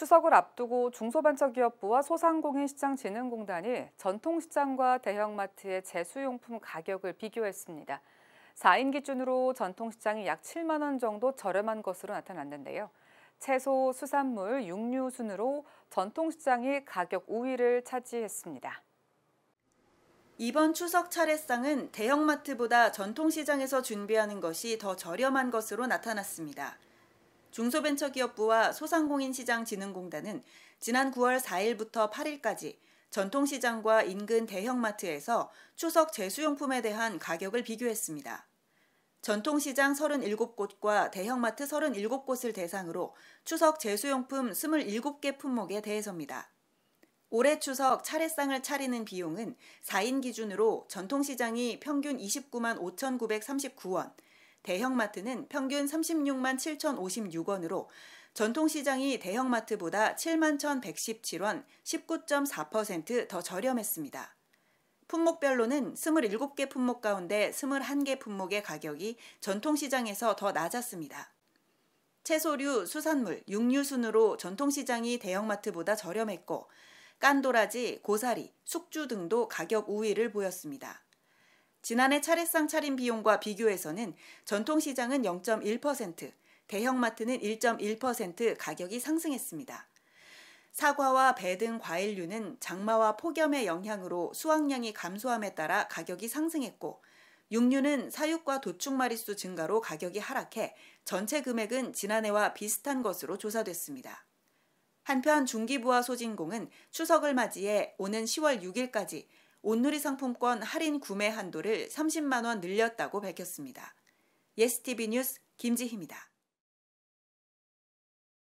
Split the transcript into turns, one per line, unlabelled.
추석을 앞두고 중소벤처기업부와 소상공인시장진흥공단이 전통시장과 대형마트의 제수용품 가격을 비교했습니다. 4인 기준으로 전통시장이 약 7만 원 정도 저렴한 것으로 나타났는데요. 채소, 수산물, 육류 순으로 전통시장이 가격
5위를 차지했습니다. 이번 추석 차례상은 대형마트보다 전통시장에서 준비하는 것이 더 저렴한 것으로 나타났습니다. 중소벤처기업부와 소상공인시장진흥공단은 지난 9월 4일부터 8일까지 전통시장과 인근 대형마트에서 추석 제수용품에 대한 가격을 비교했습니다. 전통시장 37곳과 대형마트 37곳을 대상으로 추석 제수용품 27개 품목에 대해서입니다. 올해 추석 차례상을 차리는 비용은 4인 기준으로 전통시장이 평균 29만 5,939원, 대형마트는 평균 36만 7,056원으로 전통시장이 대형마트보다 7만 1,117원, 19.4%더 저렴했습니다. 품목별로는 27개 품목 가운데 21개 품목의 가격이 전통시장에서 더 낮았습니다. 채소류, 수산물, 육류 순으로 전통시장이 대형마트보다 저렴했고 깐도라지, 고사리, 숙주 등도 가격 우위를 보였습니다. 지난해 차례상 차림 비용과 비교해서는 전통시장은 0.1%, 대형마트는 1.1% 가격이 상승했습니다. 사과와 배 등 과일류는 장마와 폭염의 영향으로 수확량이 감소함에 따라 가격이 상승했고, 육류는 사육과 도축 마릿수 증가로 가격이 하락해 전체 금액은 지난해와 비슷한 것으로 조사됐습니다. 한편 중기부와 소진공은 추석을 맞이해 오는 10월 6일까지 온누리 상품권 할인 구매 한도를 30만 원 늘렸다고 밝혔습니다. 예스티비 뉴스 김지희입니다.